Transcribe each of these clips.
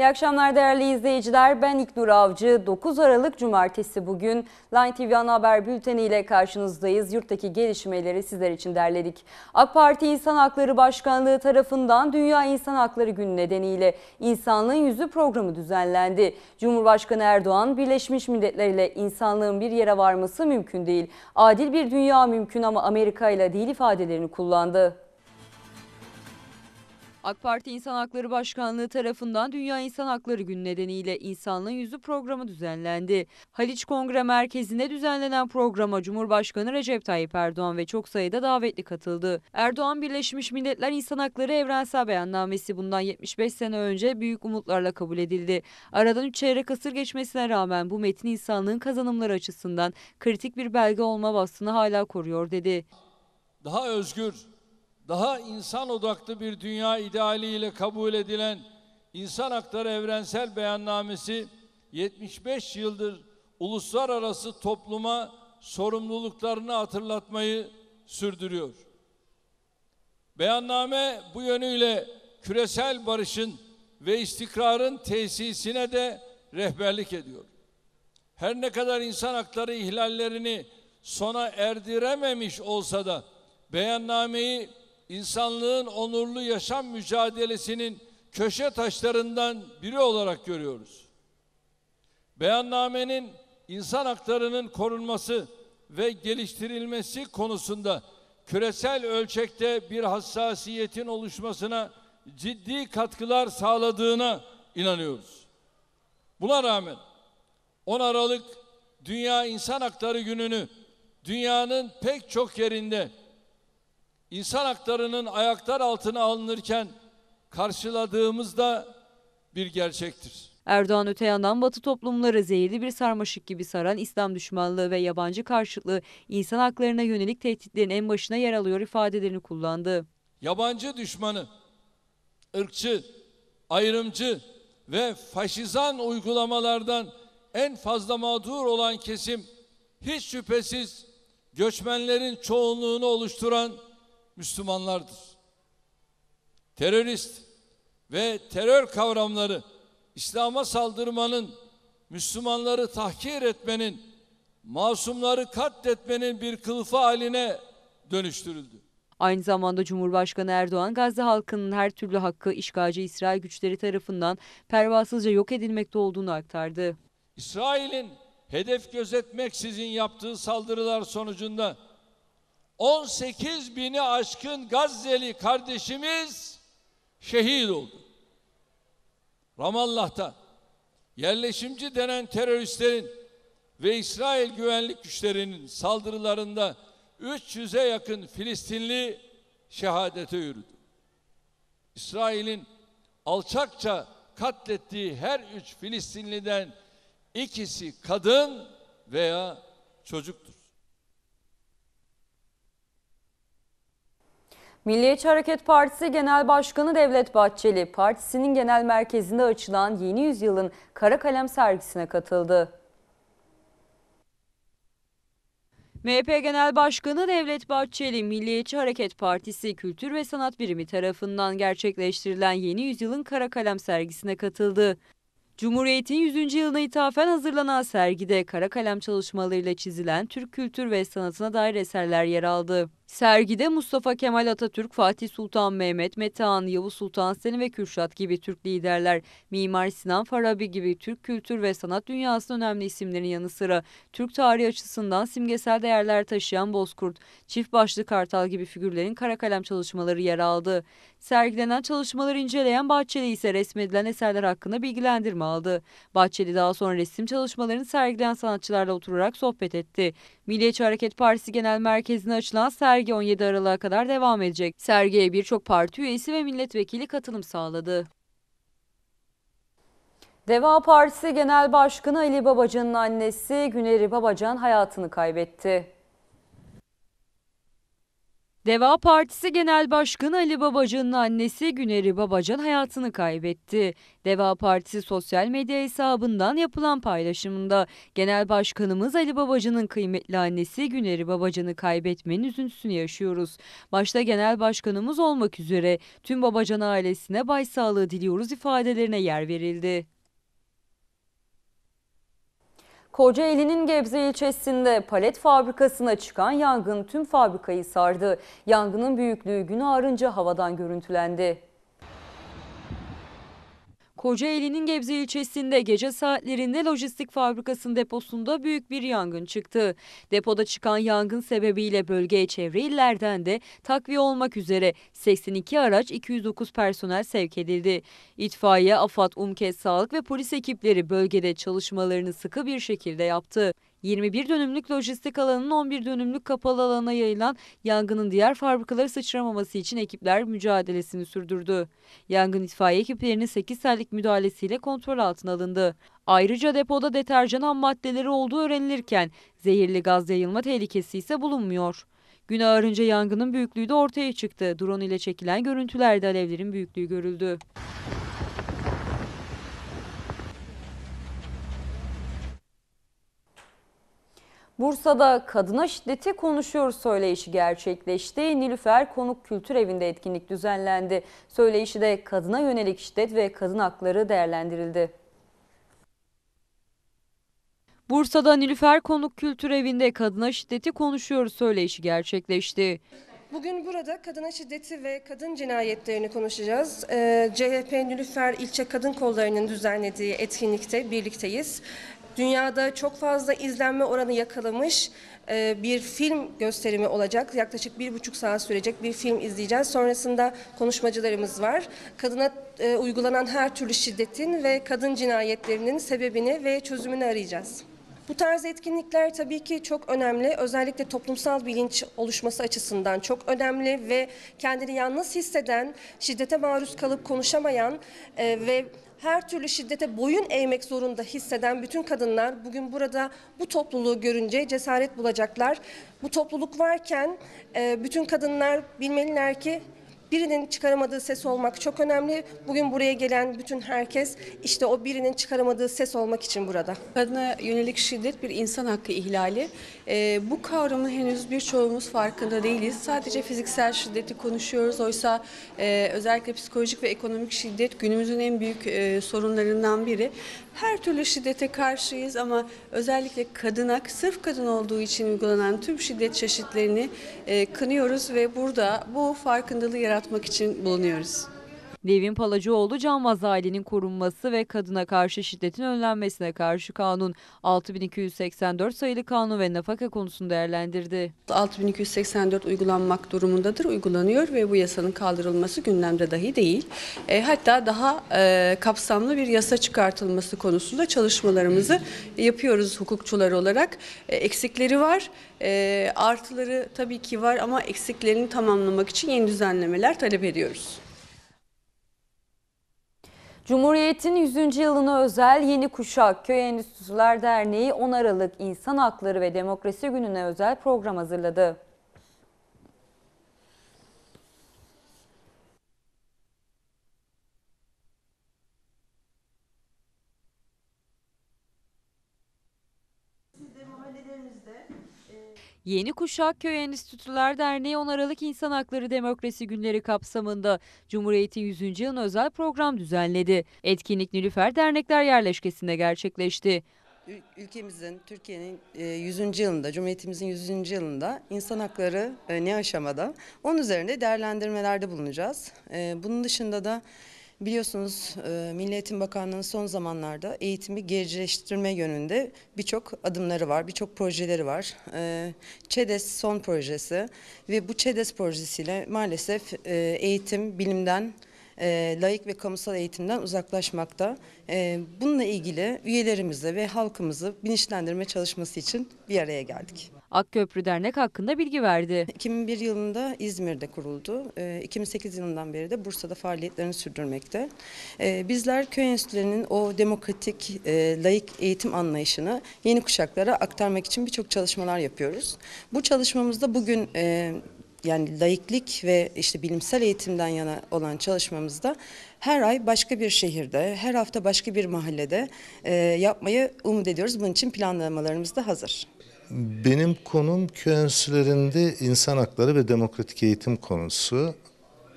İyi akşamlar değerli izleyiciler. Ben İknur Avcı. 9 Aralık Cumartesi bugün Line TV Ana Haber Bülteni ile karşınızdayız. Yurttaki gelişmeleri sizler için derledik. AK Parti İnsan Hakları Başkanlığı tarafından Dünya İnsan Hakları Günü nedeniyle İnsanlığın Yüzü programı düzenlendi. Cumhurbaşkanı Erdoğan, Birleşmiş Milletler ile insanlığın bir yere varması mümkün değil. Adil bir dünya mümkün ama Amerika ile değil ifadelerini kullandı. AK Parti İnsan Hakları Başkanlığı tarafından Dünya İnsan Hakları Günü nedeniyle İnsanlığın Yüzü programı düzenlendi. Haliç Kongre Merkezi'nde düzenlenen programa Cumhurbaşkanı Recep Tayyip Erdoğan ve çok sayıda davetli katıldı. Erdoğan Birleşmiş Milletler İnsan Hakları Evrensel Beyannamesi bundan 75 sene önce büyük umutlarla kabul edildi. Aradan 3 çeyrek asır geçmesine rağmen bu metin insanlığın kazanımları açısından kritik bir belge olma vasfını hala koruyor dedi. Daha özgür, daha insan odaklı bir dünya idealiyle kabul edilen insan Hakları Evrensel Beyannamesi 75 yıldır uluslararası topluma sorumluluklarını hatırlatmayı sürdürüyor. Beyanname bu yönüyle küresel barışın ve istikrarın tesisine de rehberlik ediyor. Her ne kadar insan hakları ihlallerini sona erdirememiş olsa da beyannameyi insanlığın onurlu yaşam mücadelesinin köşe taşlarından biri olarak görüyoruz. Beyannamenin insan haklarının korunması ve geliştirilmesi konusunda küresel ölçekte bir hassasiyetin oluşmasına ciddi katkılar sağladığına inanıyoruz. Buna rağmen 10 Aralık Dünya İnsan Hakları Günü'nü dünyanın pek çok yerinde insan haklarının ayaklar altına alınırken karşıladığımız da bir gerçektir. Erdoğan öte yandan Batı toplumları zehirli bir sarmaşık gibi saran İslam düşmanlığı ve yabancı karşıtlığı insan haklarına yönelik tehditlerin en başına yer alıyor ifadelerini kullandı. Yabancı düşmanı, ırkçı, ayrımcı ve faşizan uygulamalardan en fazla mağdur olan kesim hiç şüphesiz göçmenlerin çoğunluğunu oluşturan Müslümanlardır. Terörist ve terör kavramları İslam'a saldırmanın, Müslümanları tahkir etmenin, masumları katletmenin bir kılıfı haline dönüştürüldü. Aynı zamanda Cumhurbaşkanı Erdoğan Gazze halkının her türlü hakkı işgalci İsrail güçleri tarafından pervasızca yok edilmekte olduğunu aktardı. İsrail'in hedef gözetmeksizin yaptığı saldırılar sonucunda 18 bini aşkın Gazze'li kardeşimiz şehit oldu. Ramallah'ta yerleşimci denen teröristlerin ve İsrail güvenlik güçlerinin saldırılarında 300'e yakın Filistinli şehadete yürüdü. İsrail'in alçakça katlettiği her üç Filistinliden ikisi kadın veya çocuktur. Milliyetçi Hareket Partisi Genel Başkanı Devlet Bahçeli, partisinin genel merkezinde açılan yeni yüzyılın Kara Kalem sergisine katıldı. MHP Genel Başkanı Devlet Bahçeli, Milliyetçi Hareket Partisi Kültür ve Sanat Birimi tarafından gerçekleştirilen Yeni Yüzyılın Kara Kalem sergisine katıldı. Cumhuriyet'in 100. yılına ithafen hazırlanan sergide kara kalem çalışmalarıyla çizilen Türk kültür ve sanatına dair eserler yer aldı. Sergide Mustafa Kemal Atatürk, Fatih Sultan Mehmet, Metehan, Yavuz Sultan Selim ve Kürşat gibi Türk liderler, Mimar Sinan Farabi gibi Türk kültür ve sanat dünyasının önemli isimlerin yanı sıra Türk tarihi açısından simgesel değerler taşıyan Bozkurt, çift başlı kartal gibi figürlerin kara kalem çalışmaları yer aldı. Sergilenen çalışmaları inceleyen Bahçeli ise resmedilen eserler hakkında bilgilendirme aldı. Bahçeli daha sonra resim çalışmalarını sergileyen sanatçılarla oturarak sohbet etti. Milliyetçi Hareket Partisi Genel Merkezi'ne açılan sergi 17 Aralık'a kadar devam edecek. Sergiye birçok parti üyesi ve milletvekili katılım sağladı. Deva Partisi Genel Başkanı Ali Babacan'ın annesi Güneri Babacan hayatını kaybetti. Deva Partisi Genel Başkanı Ali Babacan'ın annesi Güneri Babacan hayatını kaybetti. Deva Partisi sosyal medya hesabından yapılan paylaşımında Genel Başkanımız Ali Babacan'ın kıymetli annesi Güneri Babacan'ı kaybetmenin üzüntüsünü yaşıyoruz. Başta Genel Başkanımız olmak üzere tüm Babacan ailesine başsağlığı diliyoruz ifadelerine yer verildi. Kocaeli'nin Gebze ilçesinde palet fabrikasına çıkan yangın tüm fabrikayı sardı. Yangının büyüklüğü gün ağarınca havadan görüntülendi. Kocaeli'nin Gebze ilçesinde gece saatlerinde lojistik fabrikasının deposunda büyük bir yangın çıktı. Depoda çıkan yangın sebebiyle bölgeye çevre illerden de takviye olmak üzere 82 araç 209 personel sevk edildi. İtfaiye, AFAD, UMKES, Sağlık ve polis ekipleri bölgede çalışmalarını sıkı bir şekilde yaptı. 21 dönümlük lojistik alanın 11 dönümlük kapalı alana yayılan yangının diğer fabrikaları sıçramaması için ekipler mücadelesini sürdürdü. Yangın itfaiye ekiplerinin 8 saatlik müdahalesiyle kontrol altına alındı. Ayrıca depoda deterjan ham maddeleri olduğu öğrenilirken zehirli gaz yayılma tehlikesi ise bulunmuyor. Gün ağarınca yangının büyüklüğü de ortaya çıktı. Drone ile çekilen görüntülerde alevlerin büyüklüğü görüldü. Bursa'da kadına şiddeti konuşuyor söyleyişi gerçekleşti. Nilüfer Konuk Kültür Evi'nde etkinlik düzenlendi. Söyleyişi de kadına yönelik şiddet ve kadın hakları değerlendirildi. Bursa'da Nilüfer Konuk Kültür Evi'nde kadına şiddeti konuşuyor söyleyişi gerçekleşti. Bugün burada kadına şiddeti ve kadın cinayetlerini konuşacağız. E, ee, CHP Nilüfer İlçe Kadın Kolları'nın düzenlediği etkinlikte birlikteyiz dünyada çok fazla izlenme oranı yakalamış e, bir film gösterimi olacak. Yaklaşık bir buçuk saat sürecek bir film izleyeceğiz. Sonrasında konuşmacılarımız var. Kadına e, uygulanan her türlü şiddetin ve kadın cinayetlerinin sebebini ve çözümünü arayacağız. Bu tarz etkinlikler tabii ki çok önemli. Özellikle toplumsal bilinç oluşması açısından çok önemli ve kendini yalnız hisseden, şiddete maruz kalıp konuşamayan e, ve her türlü şiddete boyun eğmek zorunda hisseden bütün kadınlar bugün burada bu topluluğu görünce cesaret bulacaklar. Bu topluluk varken e, bütün kadınlar bilmeliler ki Birinin çıkaramadığı ses olmak çok önemli. Bugün buraya gelen bütün herkes işte o birinin çıkaramadığı ses olmak için burada. Kadına yönelik şiddet bir insan hakkı ihlali. E, bu kavramı henüz birçoğumuz farkında değiliz. Sadece fiziksel şiddeti konuşuyoruz. Oysa e, özellikle psikolojik ve ekonomik şiddet günümüzün en büyük e, sorunlarından biri. Her türlü şiddete karşıyız ama özellikle kadına, sırf kadın olduğu için uygulanan tüm şiddet çeşitlerini e, kınıyoruz ve burada bu farkındalığı yaratmak yaratmak için bulunuyoruz. Nevin Palacıoğlu Canvaz ailenin korunması ve kadına karşı şiddetin önlenmesine karşı kanun 6284 sayılı kanun ve nafaka konusunu değerlendirdi. 6284 uygulanmak durumundadır, uygulanıyor ve bu yasanın kaldırılması gündemde dahi değil. E, hatta daha e, kapsamlı bir yasa çıkartılması konusunda çalışmalarımızı yapıyoruz hukukçular olarak. E, eksikleri var, e, artıları tabii ki var ama eksiklerini tamamlamak için yeni düzenlemeler talep ediyoruz. Cumhuriyet'in 100. yılına özel Yeni Kuşak Köy Endüstriler Derneği 10 Aralık İnsan Hakları ve Demokrasi Günü'ne özel program hazırladı. Yeni Kuşak Köy Enstitüler Derneği 10 Aralık İnsan Hakları Demokrasi Günleri kapsamında Cumhuriyet'in 100. yılına özel program düzenledi. Etkinlik Nilüfer Dernekler Yerleşkesi'nde gerçekleşti. Ülkemizin, Türkiye'nin 100. E, yılında, Cumhuriyetimizin 100. yılında insan hakları e, ne aşamada? Onun üzerinde değerlendirmelerde bulunacağız. E, bunun dışında da Biliyorsunuz e, Milli Eğitim Bakanlığı'nın son zamanlarda eğitimi gericileştirme yönünde birçok adımları var, birçok projeleri var. E, ÇEDES son projesi ve bu ÇEDES projesiyle maalesef e, eğitim bilimden, layık ve kamusal eğitimden uzaklaşmakta. Bununla ilgili üyelerimizi ve halkımızı bilinçlendirme çalışması için bir araya geldik. Akköprü Dernek hakkında bilgi verdi. 2001 yılında İzmir'de kuruldu. 2008 ee, yılından beri de Bursa'da faaliyetlerini sürdürmekte. Ee, bizler köy enstitülerinin o demokratik, e, layık eğitim anlayışını yeni kuşaklara aktarmak için birçok çalışmalar yapıyoruz. Bu çalışmamızda bugün e, yani laiklik ve işte bilimsel eğitimden yana olan çalışmamızda her ay başka bir şehirde, her hafta başka bir mahallede e, yapmayı umut ediyoruz. Bunun için planlamalarımız da hazır. Benim konum köy enstitülerinde insan hakları ve demokratik eğitim konusu.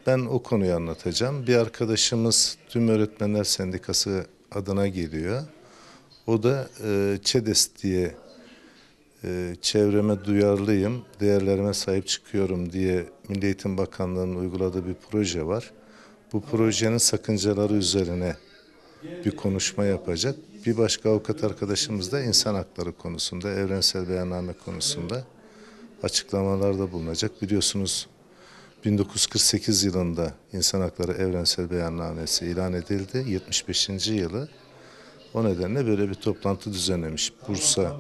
Ben o konuyu anlatacağım. Bir arkadaşımız tüm öğretmenler sendikası adına geliyor. O da e, ÇEDES diye e, çevreme duyarlıyım, değerlerime sahip çıkıyorum diye Milli Eğitim Bakanlığı'nın uyguladığı bir proje var. Bu projenin sakıncaları üzerine bir konuşma yapacak. Bir başka avukat arkadaşımız da insan hakları konusunda, evrensel beyanname konusunda açıklamalarda bulunacak. Biliyorsunuz 1948 yılında insan Hakları Evrensel Beyannamesi ilan edildi. 75. yılı. O nedenle böyle bir toplantı düzenlemiş Bursa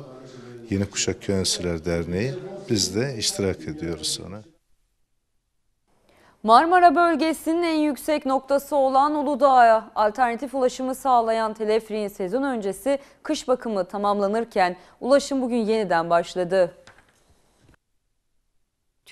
Yeni Kuşak Köy Derneği. Biz de iştirak ediyoruz ona. Marmara bölgesinin en yüksek noktası olan Uludağ'a alternatif ulaşımı sağlayan telefriğin sezon öncesi kış bakımı tamamlanırken ulaşım bugün yeniden başladı.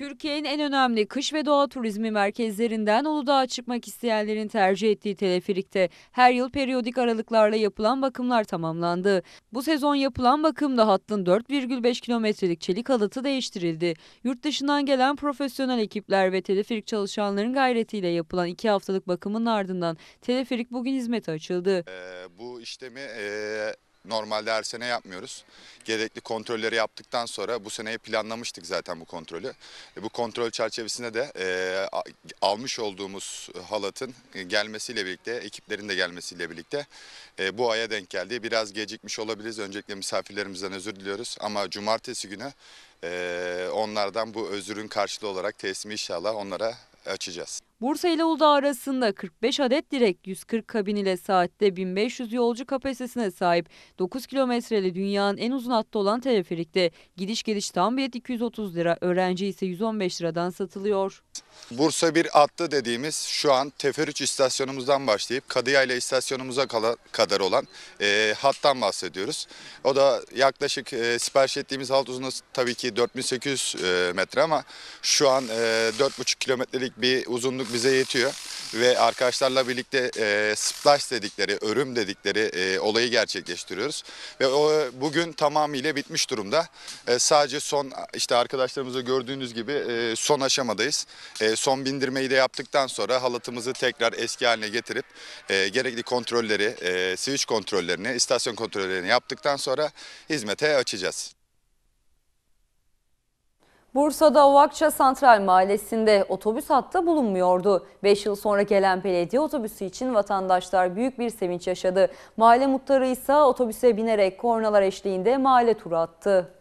Türkiye'nin en önemli kış ve doğa turizmi merkezlerinden Uludağ'a çıkmak isteyenlerin tercih ettiği teleferikte her yıl periyodik aralıklarla yapılan bakımlar tamamlandı. Bu sezon yapılan bakımda hattın 4,5 kilometrelik çelik halatı değiştirildi. Yurt dışından gelen profesyonel ekipler ve teleferik çalışanların gayretiyle yapılan 2 haftalık bakımın ardından teleferik bugün hizmete açıldı. Ee, bu işlemi... Ee Normalde her sene yapmıyoruz. Gerekli kontrolleri yaptıktan sonra bu seneye planlamıştık zaten bu kontrolü. E, bu kontrol çerçevesinde de e, almış olduğumuz halatın gelmesiyle birlikte, ekiplerin de gelmesiyle birlikte e, bu aya denk geldi. Biraz gecikmiş olabiliriz. Öncelikle misafirlerimizden özür diliyoruz. Ama cumartesi günü e, onlardan bu özürün karşılığı olarak teslimi inşallah onlara açacağız. Bursa ile Uludağ arasında 45 adet direk 140 kabin ile saatte 1500 yolcu kapasitesine sahip 9 kilometreli dünyanın en uzun hattı olan teleferikte gidiş geliş tam bilet 230 lira öğrenci ise 115 liradan satılıyor. Bursa bir hattı dediğimiz şu an Teferüç istasyonumuzdan başlayıp Kadıya istasyonumuza kadar olan e, hattan bahsediyoruz. O da yaklaşık e, sipariş ettiğimiz halt uzunluğu tabii ki 4800 e, metre ama şu an e, 4,5 kilometrelik metrelik bir uzunluk bize yetiyor ve arkadaşlarla birlikte e, splash dedikleri, örüm dedikleri e, olayı gerçekleştiriyoruz. Ve o bugün tamamıyla bitmiş durumda. E, sadece son işte arkadaşlarımızı gördüğünüz gibi e, son aşamadayız. E, son bindirmeyi de yaptıktan sonra halatımızı tekrar eski haline getirip e, gerekli kontrolleri, e, switch kontrollerini, istasyon kontrollerini yaptıktan sonra hizmete açacağız. Bursa'da Ovakça Santral Mahallesi'nde otobüs hattı bulunmuyordu. 5 yıl sonra gelen belediye otobüsü için vatandaşlar büyük bir sevinç yaşadı. Mahalle muhtarı ise otobüse binerek kornalar eşliğinde mahalle turu attı.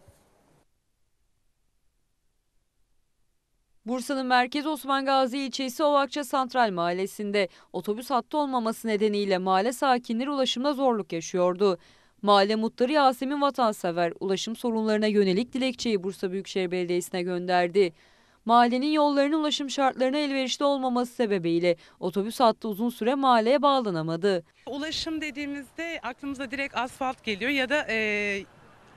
Bursa'nın merkez Osman Gazi ilçesi Ovakça Santral Mahallesi'nde otobüs hattı olmaması nedeniyle mahalle sakinleri ulaşımda zorluk yaşıyordu. Mahalle mutları Yasemin Vatansever ulaşım sorunlarına yönelik dilekçeyi Bursa Büyükşehir Belediyesi'ne gönderdi. Mahallenin yollarının ulaşım şartlarına elverişli olmaması sebebiyle otobüs hattı uzun süre mahalleye bağlanamadı. Ulaşım dediğimizde aklımıza direkt asfalt geliyor ya da e,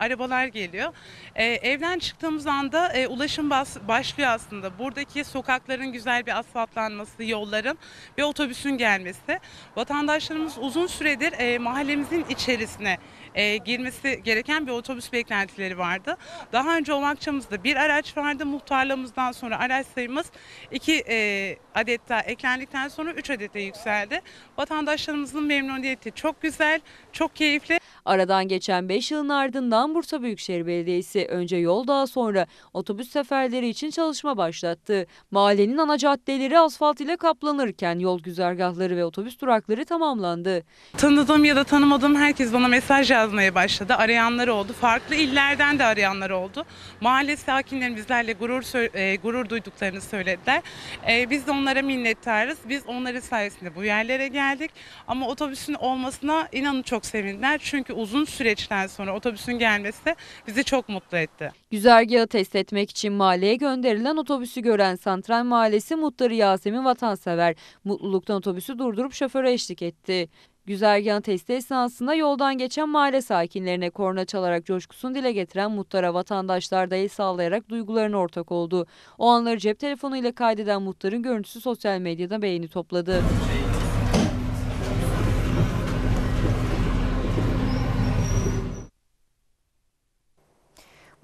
arabalar geliyor. E, evden çıktığımız anda e, ulaşım bas, başlıyor aslında. Buradaki sokakların güzel bir asfaltlanması, yolların ve otobüsün gelmesi. Vatandaşlarımız uzun süredir e, mahallemizin içerisine e, girmesi gereken bir otobüs beklentileri vardı. Daha önce Ovakçamızda bir araç vardı. Muhtarlığımızdan sonra araç sayımız iki e, adet daha eklendikten sonra üç adete yükseldi. Vatandaşlarımızın memnuniyeti çok güzel, çok keyifli. Aradan geçen 5 yılın ardından Bursa Büyükşehir Belediyesi önce yol daha sonra otobüs seferleri için çalışma başlattı. Mahallenin ana caddeleri asfalt ile kaplanırken yol güzergahları ve otobüs durakları tamamlandı. Tanıdığım ya da tanımadığım herkes bana mesaj yazmaya başladı. Arayanlar oldu. Farklı illerden de arayanlar oldu. Mahalle sakinlerin bizlerle gurur, e, gurur duyduklarını söylediler. E, biz de onlara minnettarız. Biz onların sayesinde bu yerlere geldik. Ama otobüsün olmasına inanın çok sevindiler. Çünkü uzun süreçten sonra otobüsün gelmesi bizi çok mutlu etti. Güzergahı test etmek için mahalleye gönderilen otobüsü gören Santral Mahallesi Mutları Yasemin Vatansever mutluluktan otobüsü durdurup şoföre eşlik etti. Güzergahın testi esnasında yoldan geçen mahalle sakinlerine korna çalarak coşkusunu dile getiren muhtara vatandaşlar da el sallayarak duygularına ortak oldu. O anları cep telefonuyla kaydeden muhtarın görüntüsü sosyal medyada beğeni topladı. Şey.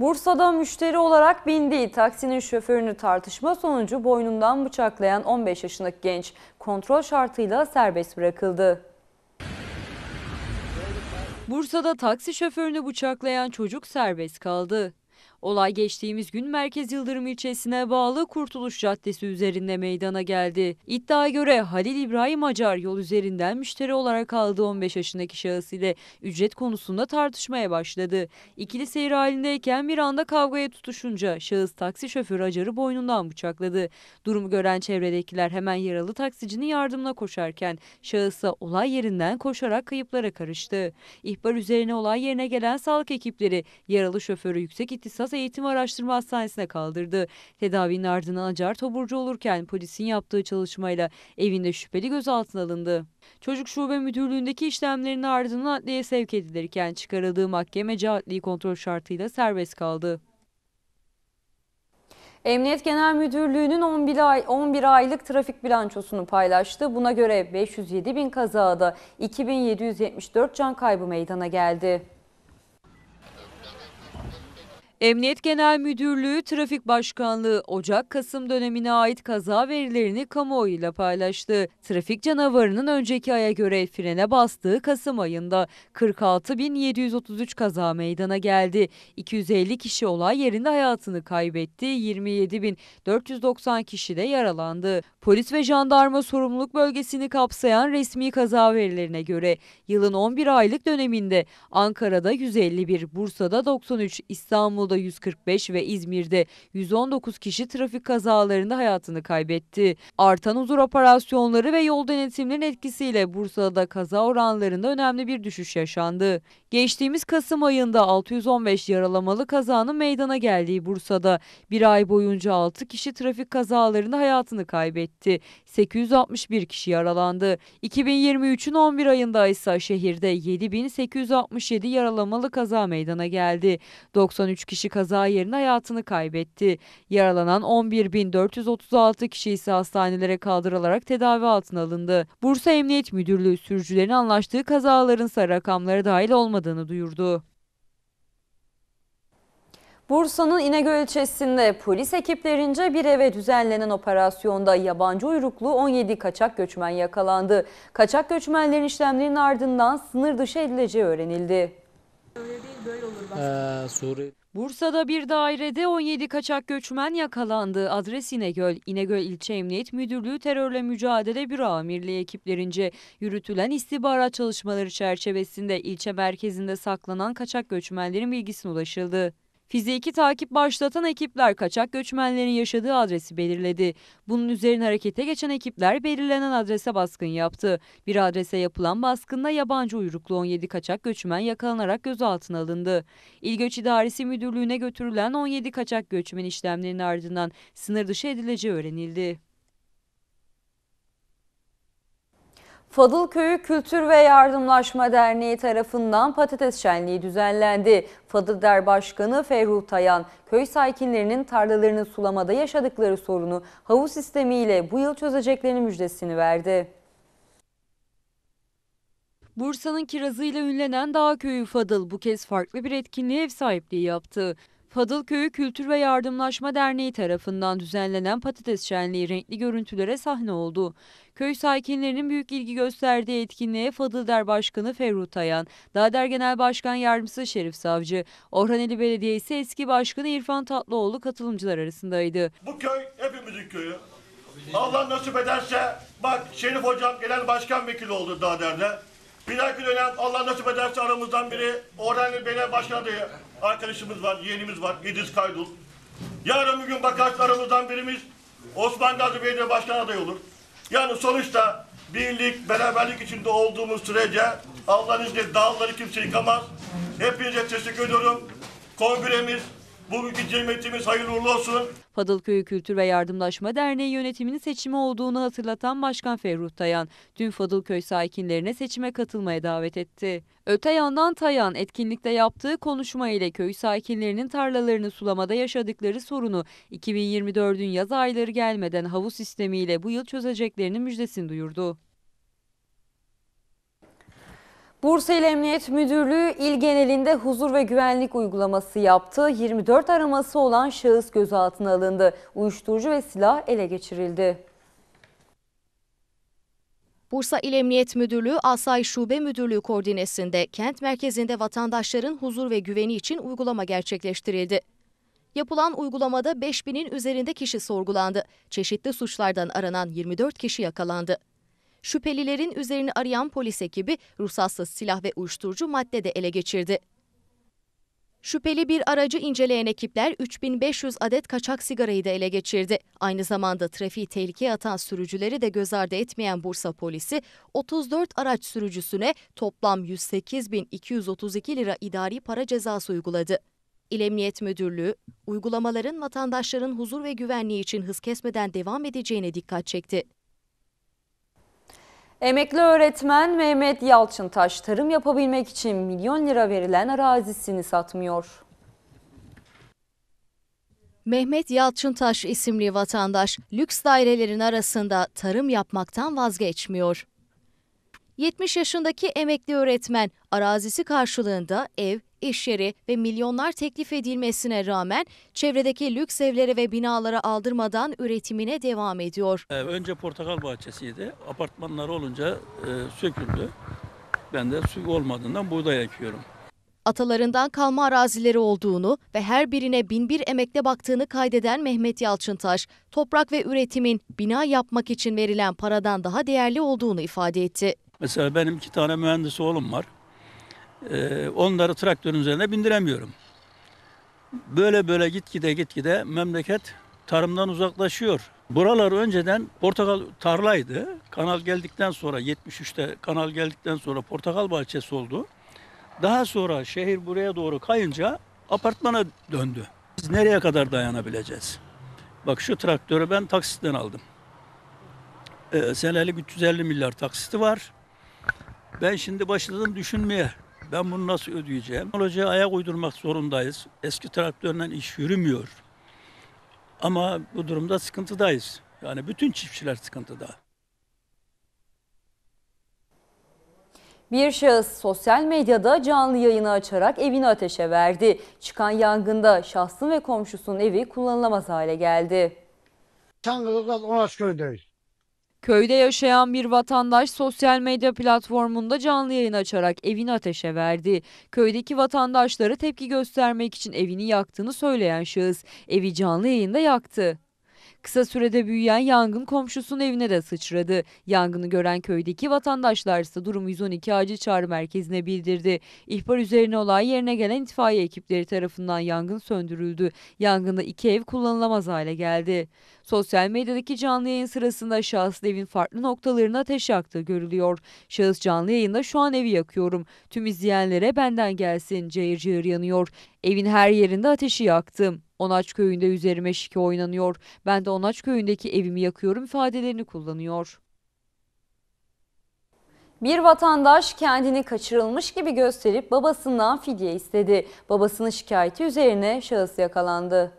Bursa'da müşteri olarak bindiği taksinin şoförünü tartışma sonucu boynundan bıçaklayan 15 yaşındaki genç kontrol şartıyla serbest bırakıldı. Bursa'da taksi şoförünü bıçaklayan çocuk serbest kaldı. Olay geçtiğimiz gün Merkez Yıldırım ilçesine bağlı Kurtuluş Caddesi üzerinde meydana geldi. İddiaya göre Halil İbrahim Acar yol üzerinden müşteri olarak aldığı 15 yaşındaki şahıs ile ücret konusunda tartışmaya başladı. İkili seyir halindeyken bir anda kavgaya tutuşunca şahıs taksi şoförü Acar'ı boynundan bıçakladı. Durumu gören çevredekiler hemen yaralı taksicinin yardımına koşarken şahısa olay yerinden koşarak kayıplara karıştı. İhbar üzerine olay yerine gelen sağlık ekipleri yaralı şoförü yüksek ihtisas Yılmaz Eğitim Araştırma Hastanesi'ne kaldırdı. Tedavinin ardından Acar taburcu olurken polisin yaptığı çalışmayla evinde şüpheli gözaltına alındı. Çocuk Şube Müdürlüğü'ndeki işlemlerin ardından adliyeye sevk edilirken çıkarıldığı mahkemece adli kontrol şartıyla serbest kaldı. Emniyet Genel Müdürlüğü'nün 11, ay, 11 aylık trafik bilançosunu paylaştı. Buna göre 507 bin kazada 2774 can kaybı meydana geldi. Emniyet Genel Müdürlüğü Trafik Başkanlığı Ocak-Kasım dönemine ait kaza verilerini kamuoyuyla paylaştı. Trafik canavarının önceki aya göre frene bastığı Kasım ayında 46.733 kaza meydana geldi. 250 kişi olay yerinde hayatını kaybetti, 27.490 kişi de yaralandı. Polis ve jandarma sorumluluk bölgesini kapsayan resmi kaza verilerine göre yılın 11 aylık döneminde Ankara'da 151, Bursa'da 93, İstanbul'da 145 ve İzmir'de 119 kişi trafik kazalarında hayatını kaybetti. Artan huzur operasyonları ve yol denetimlerinin etkisiyle Bursa'da kaza oranlarında önemli bir düşüş yaşandı. Geçtiğimiz Kasım ayında 615 yaralamalı kazanın meydana geldiği Bursa'da bir ay boyunca 6 kişi trafik kazalarında hayatını kaybetti. 861 kişi yaralandı. 2023'ün 11 ayında ise şehirde 7867 yaralamalı kaza meydana geldi. 93 kişi kaza yerine hayatını kaybetti. Yaralanan 11.436 kişi ise hastanelere kaldırılarak tedavi altına alındı. Bursa Emniyet Müdürlüğü sürücülerin anlaştığı kazaların ise rakamlara dahil olmadı olmadığını duyurdu. Bursa'nın İnegöl ilçesinde polis ekiplerince bir eve düzenlenen operasyonda yabancı uyruklu 17 kaçak göçmen yakalandı. Kaçak göçmenlerin işlemlerinin ardından sınır dışı edileceği öğrenildi. Öyle değil böyle olur Ee, Suriye... Bursa'da bir dairede 17 kaçak göçmen yakalandı. Adres İnegöl. İnegöl İlçe Emniyet Müdürlüğü Terörle Mücadele Büro Amirliği ekiplerince yürütülen istihbarat çalışmaları çerçevesinde ilçe merkezinde saklanan kaçak göçmenlerin bilgisine ulaşıldı. Fiziki takip başlatan ekipler kaçak göçmenlerin yaşadığı adresi belirledi. Bunun üzerine harekete geçen ekipler belirlenen adrese baskın yaptı. Bir adrese yapılan baskında yabancı uyruklu 17 kaçak göçmen yakalanarak gözaltına alındı. İl Göç İdaresi Müdürlüğü'ne götürülen 17 kaçak göçmen işlemlerinin ardından sınır dışı edileceği öğrenildi. Fadıl Köyü Kültür ve Yardımlaşma Derneği tarafından patates şenliği düzenlendi. Fadıl der Başkanı Ferruh Tayan, köy sakinlerinin tarlalarını sulamada yaşadıkları sorunu havuz sistemiyle bu yıl çözeceklerini müjdesini verdi. Bursa'nın kirazıyla ünlenen Dağ Köyü Fadıl bu kez farklı bir etkinliğe ev sahipliği yaptı. Fadılköy Kültür ve Yardımlaşma Derneği tarafından düzenlenen patates şenliği renkli görüntülere sahne oldu. Köy sakinlerinin büyük ilgi gösterdiği etkinliğe Fadılder Başkanı Ferruh Tayan, Dağder Genel Başkan Yardımcısı Şerif Savcı, Orhaneli Belediyesi eski başkanı İrfan Tatlıoğlu katılımcılar arasındaydı. Bu köy hepimizin köyü. Allah nasip ederse bak Şerif Hocam genel başkan vekili oldu Dağder'de. Bir dahaki dönem Allah nasip ederse aramızdan biri Orhanlı Belediye Başkanı diye arkadaşımız var, yeğenimiz var, İdris Kaydul. Yarın bir gün bakarsa aramızdan birimiz Osman Gazi Belediye Başkanı adayı olur. Yani sonuçta birlik, beraberlik içinde olduğumuz sürece Allah'ın izniyle dağları kimse yıkamaz. Hepinize teşekkür ediyorum. Kongremiz Bugünkü cemiyetimiz hayırlı olsun. Fadılköy Kültür ve Yardımlaşma Derneği yönetiminin seçimi olduğunu hatırlatan Başkan Ferruh Tayan, tüm Fadılköy sakinlerine seçime katılmaya davet etti. Öte yandan Tayan, etkinlikte yaptığı konuşma ile köy sakinlerinin tarlalarını sulamada yaşadıkları sorunu 2024'ün yaz ayları gelmeden havuz sistemiyle bu yıl çözeceklerini müjdesini duyurdu. Bursa İl Emniyet Müdürlüğü il genelinde huzur ve güvenlik uygulaması yaptı. 24 araması olan şahıs gözaltına alındı. Uyuşturucu ve silah ele geçirildi. Bursa İl Emniyet Müdürlüğü Asayiş Şube Müdürlüğü koordinesinde kent merkezinde vatandaşların huzur ve güveni için uygulama gerçekleştirildi. Yapılan uygulamada 5000'in üzerinde kişi sorgulandı. Çeşitli suçlardan aranan 24 kişi yakalandı şüphelilerin üzerini arayan polis ekibi ruhsatsız silah ve uyuşturucu madde de ele geçirdi. Şüpheli bir aracı inceleyen ekipler 3500 adet kaçak sigarayı da ele geçirdi. Aynı zamanda trafiği tehlikeye atan sürücüleri de göz ardı etmeyen Bursa polisi 34 araç sürücüsüne toplam 108.232 lira idari para cezası uyguladı. İl Emniyet Müdürlüğü, uygulamaların vatandaşların huzur ve güvenliği için hız kesmeden devam edeceğine dikkat çekti. Emekli öğretmen Mehmet Yalçıntaş tarım yapabilmek için milyon lira verilen arazisini satmıyor. Mehmet Yalçıntaş isimli vatandaş lüks dairelerin arasında tarım yapmaktan vazgeçmiyor. 70 yaşındaki emekli öğretmen arazisi karşılığında ev, iş yeri ve milyonlar teklif edilmesine rağmen çevredeki lüks evlere ve binalara aldırmadan üretimine devam ediyor. Ee, önce portakal bahçesiydi. Apartmanlar olunca e, söküldü. Ben de su olmadığından buğday ekiyorum atalarından kalma arazileri olduğunu ve her birine bin bir emekle baktığını kaydeden Mehmet Yalçıntaş, toprak ve üretimin bina yapmak için verilen paradan daha değerli olduğunu ifade etti. Mesela benim iki tane mühendis oğlum var. Ee, onları traktörün üzerine bindiremiyorum. Böyle böyle gitgide gitgide memleket tarımdan uzaklaşıyor. Buralar önceden portakal tarlaydı. Kanal geldikten sonra 73'te kanal geldikten sonra portakal bahçesi oldu. Daha sonra şehir buraya doğru kayınca apartmana döndü. Biz nereye kadar dayanabileceğiz? Bak şu traktörü ben taksitten aldım. Ee, senelik 350 milyar taksiti var. Ben şimdi başladım düşünmeye. Ben bunu nasıl ödeyeceğim? Teknolojiye ayak uydurmak zorundayız. Eski traktörle iş yürümüyor. Ama bu durumda sıkıntıdayız. Yani bütün çiftçiler sıkıntıda. Bir şahıs sosyal medyada canlı yayını açarak evini ateşe verdi. Çıkan yangında şahsın ve komşusunun evi kullanılamaz hale geldi. Çangırlı'dan 10 askeri Köyde yaşayan bir vatandaş sosyal medya platformunda canlı yayın açarak evini ateşe verdi. Köydeki vatandaşlara tepki göstermek için evini yaktığını söyleyen şahıs evi canlı yayında yaktı. Kısa sürede büyüyen yangın komşusunun evine de sıçradı. Yangını gören köydeki vatandaşlar ise durumu 112 acil çağrı merkezine bildirdi. İhbar üzerine olay yerine gelen itfaiye ekipleri tarafından yangın söndürüldü. Yangında iki ev kullanılamaz hale geldi. Sosyal medyadaki canlı yayın sırasında şahıs evin farklı noktalarına ateş yaktığı görülüyor. Şahıs canlı yayında şu an evi yakıyorum. Tüm izleyenlere benden gelsin. Cayır cayır yanıyor. Evin her yerinde ateşi yaktım. Onaç köyünde üzerime şike oynanıyor. Ben de Onaç köyündeki evimi yakıyorum ifadelerini kullanıyor. Bir vatandaş kendini kaçırılmış gibi gösterip babasından fidye istedi. Babasının şikayeti üzerine şahıs yakalandı.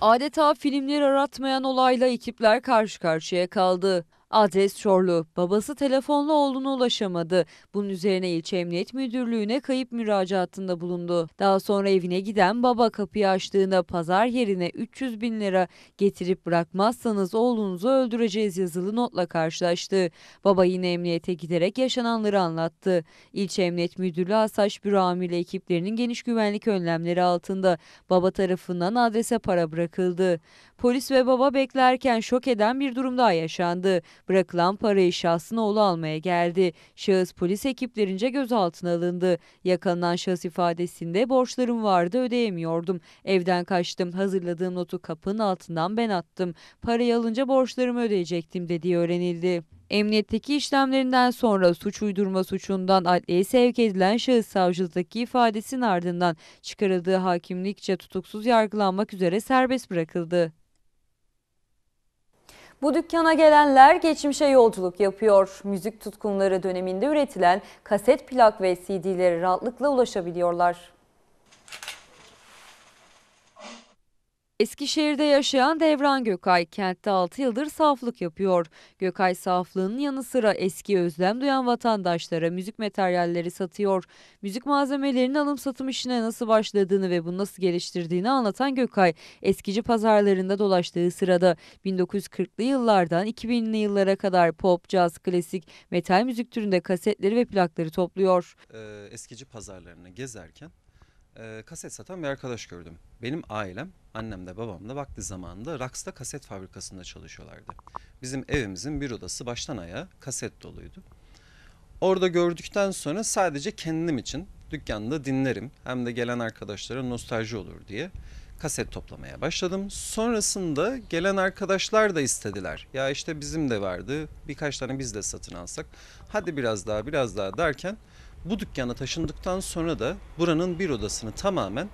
Adeta filmleri aratmayan olayla ekipler karşı karşıya kaldı. Adres Çorlu. Babası telefonla oğluna ulaşamadı. Bunun üzerine ilçe emniyet müdürlüğüne kayıp müracaatında bulundu. Daha sonra evine giden baba kapıyı açtığında pazar yerine 300 bin lira getirip bırakmazsanız oğlunuzu öldüreceğiz yazılı notla karşılaştı. Baba yine emniyete giderek yaşananları anlattı. İlçe Emniyet Müdürlüğü Asaç Büro Amirli ekiplerinin geniş güvenlik önlemleri altında baba tarafından adrese para bırakıldı. Polis ve baba beklerken şok eden bir durum daha yaşandı. Bırakılan parayı şahsın oğlu almaya geldi. Şahıs polis ekiplerince gözaltına alındı. Yakalanan şahıs ifadesinde borçlarım vardı ödeyemiyordum. Evden kaçtım. Hazırladığım notu kapının altından ben attım. Parayı alınca borçlarımı ödeyecektim dediği öğrenildi. Emniyetteki işlemlerinden sonra suç uydurma suçundan adliyeye sevk edilen şahıs savcılıktaki ifadesinin ardından çıkarıldığı hakimlikçe tutuksuz yargılanmak üzere serbest bırakıldı. Bu dükkana gelenler geçmişe yolculuk yapıyor. Müzik tutkunları döneminde üretilen kaset plak ve CD'lere rahatlıkla ulaşabiliyorlar. Eskişehir'de yaşayan Devran Gökay kentte 6 yıldır saflık yapıyor. Gökay saflığının yanı sıra eski özlem duyan vatandaşlara müzik materyalleri satıyor. Müzik malzemelerinin alım satım işine nasıl başladığını ve bunu nasıl geliştirdiğini anlatan Gökay, eskici pazarlarında dolaştığı sırada 1940'lı yıllardan 2000'li yıllara kadar pop, caz, klasik, metal müzik türünde kasetleri ve plakları topluyor. Ee, eskici pazarlarını gezerken e, kaset satan bir arkadaş gördüm. Benim ailem, annem de babam da vakti zamanında Raks'ta kaset fabrikasında çalışıyorlardı. Bizim evimizin bir odası baştan ayağa kaset doluydu. Orada gördükten sonra sadece kendim için dükkanda dinlerim hem de gelen arkadaşlara nostalji olur diye kaset toplamaya başladım. Sonrasında gelen arkadaşlar da istediler. Ya işte bizim de vardı birkaç tane biz de satın alsak. Hadi biraz daha biraz daha derken bu dükkana taşındıktan sonra da buranın bir odasını tamamen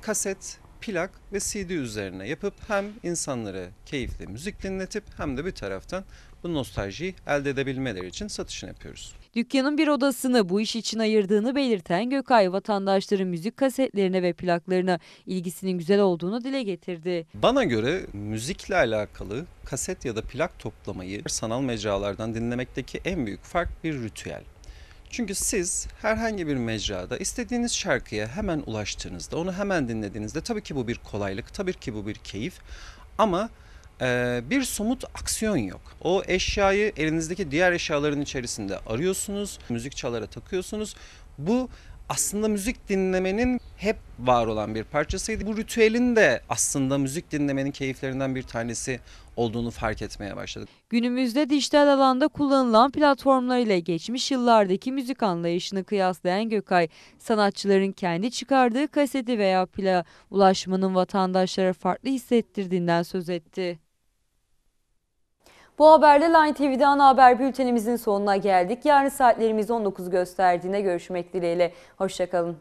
kaset, plak ve CD üzerine yapıp hem insanlara keyifli müzik dinletip hem de bir taraftan bu nostaljiyi elde edebilmeleri için satışını yapıyoruz. Dükkanın bir odasını bu iş için ayırdığını belirten Gökay vatandaşların müzik kasetlerine ve plaklarına ilgisinin güzel olduğunu dile getirdi. Bana göre müzikle alakalı kaset ya da plak toplamayı sanal mecralardan dinlemekteki en büyük fark bir ritüel. Çünkü siz herhangi bir mecrada istediğiniz şarkıya hemen ulaştığınızda, onu hemen dinlediğinizde tabii ki bu bir kolaylık, tabii ki bu bir keyif ama e, bir somut aksiyon yok. O eşyayı elinizdeki diğer eşyaların içerisinde arıyorsunuz, müzik çalara takıyorsunuz. Bu aslında müzik dinlemenin hep var olan bir parçasıydı. Bu ritüelin de aslında müzik dinlemenin keyiflerinden bir tanesi olduğunu fark etmeye başladık. Günümüzde dijital alanda kullanılan platformlar ile geçmiş yıllardaki müzik anlayışını kıyaslayan Gökay, sanatçıların kendi çıkardığı kaseti veya plağa ulaşmanın vatandaşlara farklı hissettirdiğinden söz etti. Bu haberle Line TV'de ana haber bültenimizin sonuna geldik. Yarın saatlerimiz 19 gösterdiğinde görüşmek dileğiyle. Hoşçakalın.